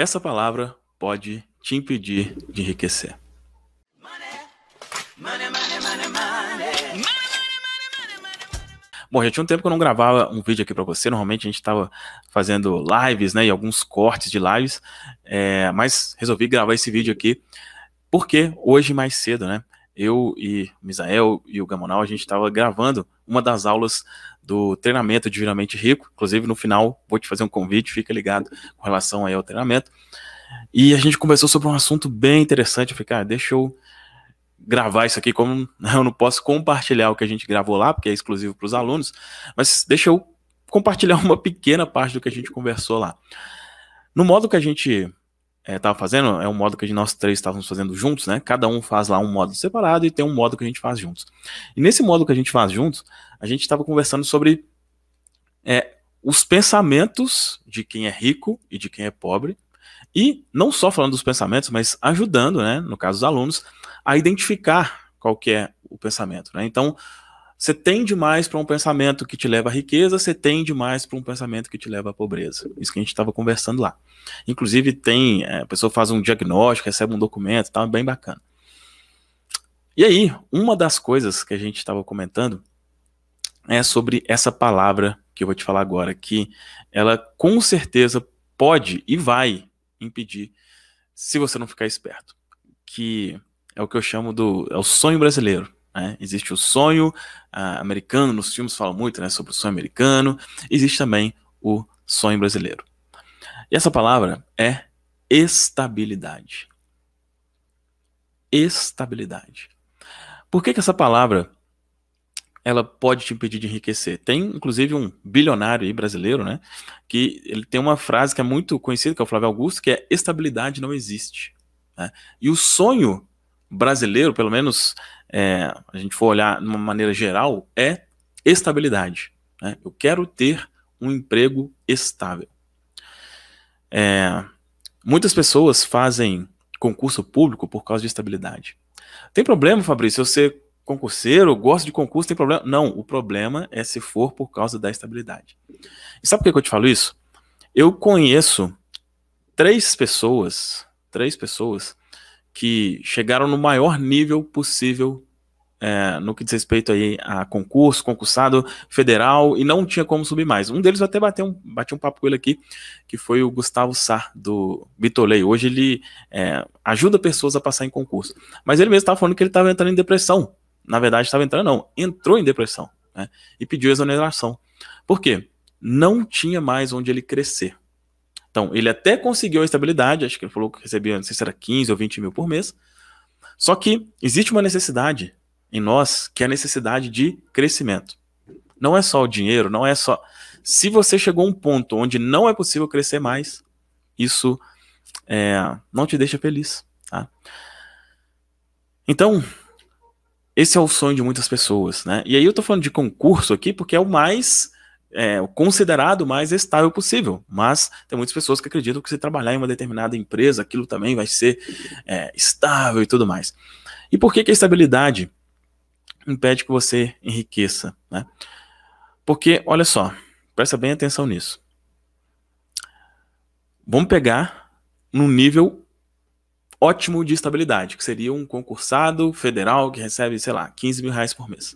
Essa palavra pode te impedir de enriquecer. Money, money, money, Bom, já tinha um tempo que eu não gravava um vídeo aqui para você. Normalmente a gente estava fazendo lives, né, e alguns cortes de lives, é, mas resolvi gravar esse vídeo aqui porque hoje mais cedo, né, eu e o Misael e o Gamonal, a gente estava gravando uma das aulas do treinamento de Rico. Inclusive, no final, vou te fazer um convite, fica ligado com relação aí ao treinamento. E a gente conversou sobre um assunto bem interessante. Eu falei, cara, deixa eu gravar isso aqui, como eu não posso compartilhar o que a gente gravou lá, porque é exclusivo para os alunos, mas deixa eu compartilhar uma pequena parte do que a gente conversou lá. No modo que a gente é, tava fazendo, é um modo que nós três estávamos fazendo juntos, né? Cada um faz lá um modo separado e tem um modo que a gente faz juntos. E nesse modo que a gente faz juntos, a gente estava conversando sobre é, os pensamentos de quem é rico e de quem é pobre, e não só falando dos pensamentos, mas ajudando, né, no caso dos alunos, a identificar qual que é o pensamento, né? Então, você tende mais para um pensamento que te leva à riqueza, você tende mais para um pensamento que te leva à pobreza. Isso que a gente estava conversando lá. Inclusive, tem. É, a pessoa faz um diagnóstico, recebe um documento, tá bem bacana. E aí, uma das coisas que a gente estava comentando é sobre essa palavra que eu vou te falar agora, que ela com certeza pode e vai impedir se você não ficar esperto. Que é o que eu chamo do. É o sonho brasileiro né? Existe o sonho ah, americano, nos filmes falam muito né, sobre o sonho americano, existe também o sonho brasileiro. E essa palavra é estabilidade. Estabilidade. Por que, que essa palavra ela pode te impedir de enriquecer. Tem, inclusive, um bilionário aí brasileiro, né? Que ele tem uma frase que é muito conhecida, que é o Flávio Augusto, que é estabilidade não existe. Né? E o sonho brasileiro, pelo menos é, a gente for olhar de uma maneira geral, é estabilidade. Né? Eu quero ter um emprego estável. É, muitas pessoas fazem concurso público por causa de estabilidade. Tem problema, Fabrício, eu ser concurseiro, gosto de concurso, tem problema? Não, o problema é se for por causa da estabilidade. E sabe por que eu te falo isso? Eu conheço três pessoas, três pessoas que chegaram no maior nível possível é, no que diz respeito aí a concurso, concursado federal, e não tinha como subir mais. Um deles eu até bati um, bati um papo com ele aqui, que foi o Gustavo Sá, do Bitolei. Hoje ele é, ajuda pessoas a passar em concurso. Mas ele mesmo estava falando que ele estava entrando em depressão. Na verdade, estava entrando, não, entrou em depressão né, e pediu exoneração. Por quê? Não tinha mais onde ele crescer. Então, ele até conseguiu a estabilidade, acho que ele falou que recebia, não sei se era 15 ou 20 mil por mês. Só que existe uma necessidade em nós, que é a necessidade de crescimento. Não é só o dinheiro, não é só. Se você chegou a um ponto onde não é possível crescer mais, isso é, não te deixa feliz. Tá? Então, esse é o sonho de muitas pessoas, né? E aí eu tô falando de concurso aqui porque é o mais é, considerado mais estável possível. Mas tem muitas pessoas que acreditam que se trabalhar em uma determinada empresa, aquilo também vai ser é, estável e tudo mais. E por que, que a estabilidade impede que você enriqueça? Né? Porque, olha só, presta bem atenção nisso. Vamos pegar num nível ótimo de estabilidade, que seria um concursado federal que recebe, sei lá, 15 mil reais por mês.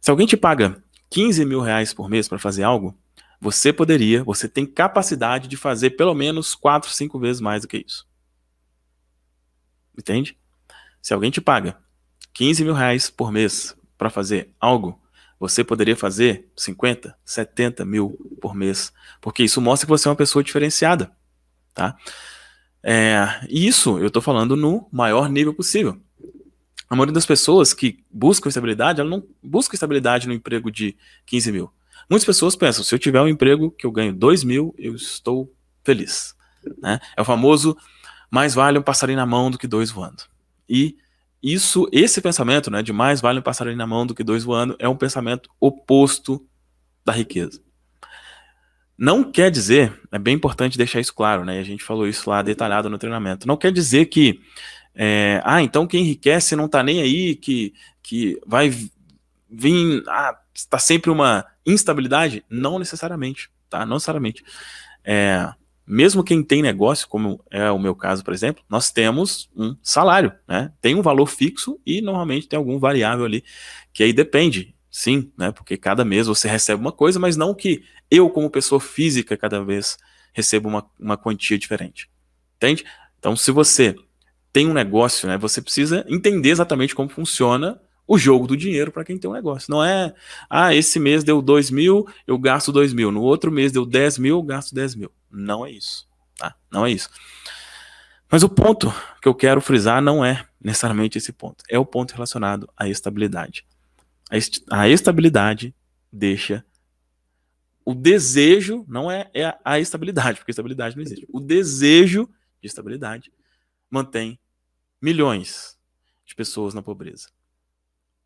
Se alguém te paga 15 mil reais por mês para fazer algo, você poderia, você tem capacidade de fazer pelo menos 4, 5 vezes mais do que isso. Entende? Se alguém te paga 15 mil reais por mês para fazer algo, você poderia fazer 50, 70 mil por mês, porque isso mostra que você é uma pessoa diferenciada, tá? É, isso eu estou falando no maior nível possível. A maioria das pessoas que buscam estabilidade, ela não busca estabilidade no emprego de 15 mil. Muitas pessoas pensam, se eu tiver um emprego que eu ganho 2 mil, eu estou feliz. Né? É o famoso, mais vale um passarinho na mão do que dois voando. E isso, esse pensamento, né, de mais vale um passarinho na mão do que dois voando, é um pensamento oposto da riqueza. Não quer dizer, é bem importante deixar isso claro, né? A gente falou isso lá detalhado no treinamento. Não quer dizer que é, ah, então quem enriquece não tá nem aí, que, que vai vir. Ah, tá sempre uma instabilidade? Não necessariamente, tá? Não necessariamente. É, mesmo quem tem negócio, como é o meu caso, por exemplo, nós temos um salário, né? Tem um valor fixo e normalmente tem algum variável ali que aí depende, sim, né? Porque cada mês você recebe uma coisa, mas não que eu, como pessoa física, cada vez receba uma, uma quantia diferente. Entende? Então, se você tem um negócio, né? Você precisa entender exatamente como funciona o jogo do dinheiro para quem tem um negócio. Não é, ah, esse mês deu 2 mil, eu gasto 2 mil. No outro mês deu 10 mil, eu gasto 10 mil. Não é isso, tá? Não é isso. Mas o ponto que eu quero frisar não é necessariamente esse ponto. É o ponto relacionado à estabilidade. A, est a estabilidade deixa o desejo, não é, é a estabilidade, porque estabilidade não existe. O desejo de estabilidade mantém milhões de pessoas na pobreza.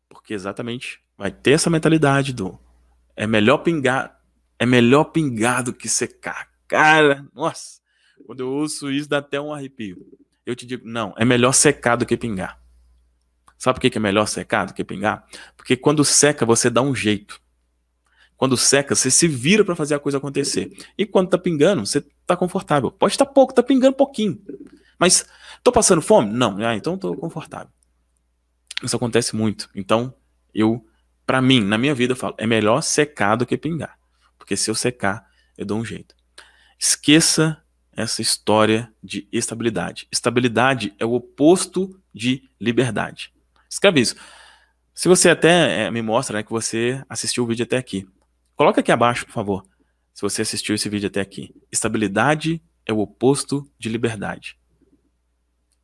Porque exatamente vai ter essa mentalidade do é melhor pingar, é melhor pingar do que secar. Cara, nossa, quando eu ouço isso dá até um arrepio. Eu te digo, não, é melhor secar do que pingar. Sabe por que é melhor secar do que pingar? Porque quando seca, você dá um jeito. Quando seca, você se vira para fazer a coisa acontecer. E quando tá pingando, você tá confortável. Pode estar tá pouco, tá pingando pouquinho. Mas tô passando fome? Não. Ah, então tô confortável. Isso acontece muito. Então, eu, para mim, na minha vida, eu falo, é melhor secar do que pingar. Porque se eu secar, eu dou um jeito. Esqueça essa história de estabilidade. Estabilidade é o oposto de liberdade. Escreve isso. Se você até é, me mostra né, que você assistiu o vídeo até aqui, coloca aqui abaixo, por favor, se você assistiu esse vídeo até aqui. Estabilidade é o oposto de liberdade.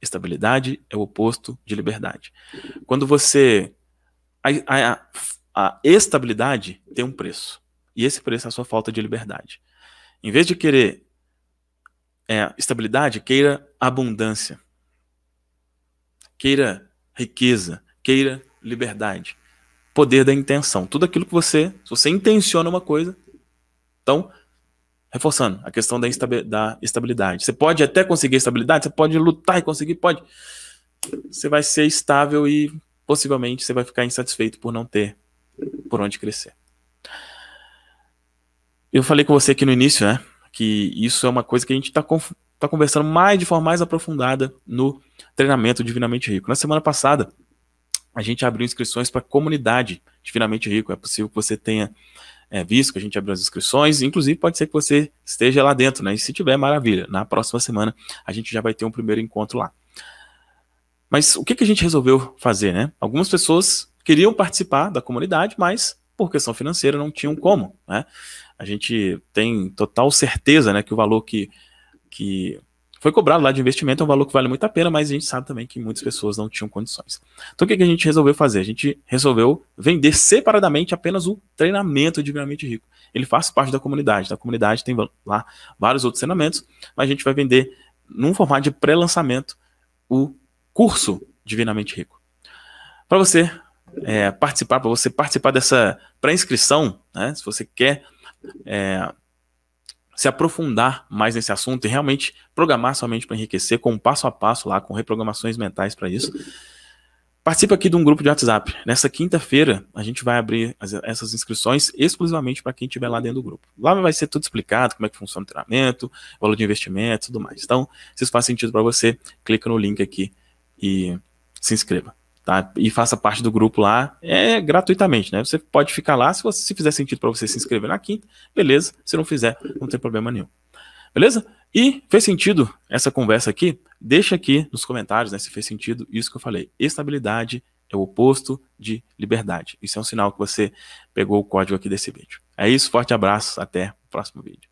Estabilidade é o oposto de liberdade. Quando você. A, a, a, estabilidade tem um preço. E esse preço é a sua falta de liberdade. Em vez de querer é, estabilidade, queira abundância. Queira riqueza. Queira liberdade. Poder da intenção. Tudo aquilo que você. Se você intenciona uma coisa. Então, reforçando a questão da, estabilidade. Você pode até conseguir estabilidade, você pode lutar e conseguir, pode. Você vai ser estável e possivelmente você vai ficar insatisfeito por não ter por onde crescer. Eu falei com você aqui no início, né? Que isso é uma coisa que a gente está tá conversando mais de forma mais aprofundada no treinamento Divinamente Rico. Na semana passada, a gente abriu inscrições para a comunidade Divinamente Rico. É possível que você tenha é, visto que a gente abriu as inscrições, inclusive pode ser que você esteja lá dentro, né? E se tiver, maravilha. Na próxima semana a gente já vai ter um primeiro encontro lá. Mas o que, que a gente resolveu fazer, né? Algumas pessoas queriam participar da comunidade, mas por questão financeira não tinham como, né? A gente tem total certeza, né, que o valor que, que foi cobrado lá de investimento, é um valor que vale muito a pena, mas a gente sabe também que muitas pessoas não tinham condições. Então o que, que a gente resolveu fazer? A gente resolveu vender separadamente apenas o treinamento de Grammente Rico. Ele faz parte da comunidade. Da tá? comunidade tem lá vários outros treinamentos, mas a gente vai vender num formato de pré-lançamento o curso Divinamente Rico. Para você é, participar, para você participar dessa pré-inscrição, né, se você quer é, se aprofundar mais nesse assunto e realmente programar somente para enriquecer, com um passo a passo lá, com reprogramações mentais para isso. Participe aqui de um grupo de WhatsApp. Nessa quinta-feira, a gente vai abrir as, essas inscrições exclusivamente para quem estiver lá dentro do grupo. Lá vai ser tudo explicado, como é que funciona o treinamento, valor de investimento e tudo mais. Então, se isso faz sentido para você, clica no link aqui e se inscreva tá? E faça parte do grupo lá, é gratuitamente, né? Você pode ficar lá, se, você, se fizer sentido para você se inscrever na quinta, beleza. Se não fizer, não tem problema nenhum. Beleza? E fez sentido essa conversa aqui? Deixa aqui nos comentários, né, se fez sentido isso que eu falei. Estabilidade é o oposto de liberdade. Isso é um sinal que você pegou o código aqui desse vídeo. É isso, forte abraço, até o próximo vídeo.